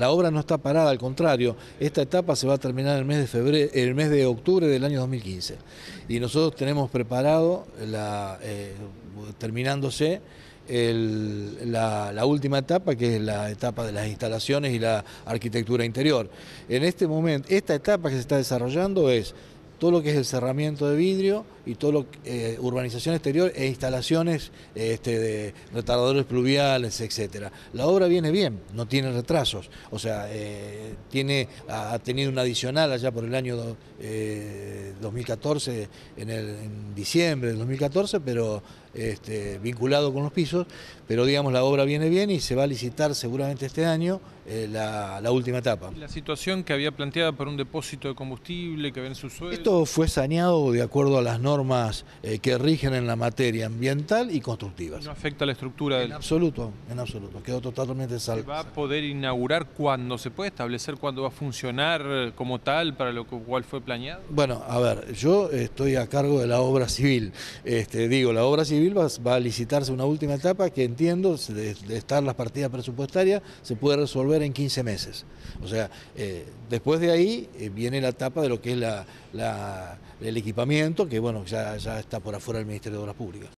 la obra no está parada, al contrario, esta etapa se va a terminar el mes de el mes de octubre del año 2015. Y nosotros tenemos preparado eh, terminándose la, última etapa, que es la etapa de las instalaciones y la arquitectura interior. En este momento, esta etapa que se está desarrollando es todo lo que es el cerramiento de vidrio y todo lo eh, urbanización exterior e instalaciones este, de retardadores pluviales, etcétera. La obra viene bien, no tiene retrasos, o sea, eh, tiene, ha tenido un adicional allá por el año 2014, eh, en, el, diciembre del 2014, pero este, vinculado con los pisos, pero digamos la obra viene bien y se va a licitar seguramente este año eh, la, última etapa. La situación que había planteada por un depósito de combustible que ven su suelo. Esto fue saneado de acuerdo a las normas eh, que rigen en la materia ambiental y constructivas. ¿No afecta la estructura en del.? absoluto, en absoluto. Quedó totalmente salvo. ¿Va a poder inaugurar cuando ¿Se puede establecer cuándo va a funcionar eh, como tal para lo cual fue planeado? Bueno, a ver, yo estoy a cargo de la obra civil. Este, digo, la obra civil va, a licitarse una última etapa que entiendo, de, de estar las partidas presupuestarias, se puede resolver era en 15 meses. O sea, eh, después de ahí eh, viene la etapa de lo que es la, el equipamiento, que bueno, ya, ya está por afuera el Ministerio de Obras Públicas.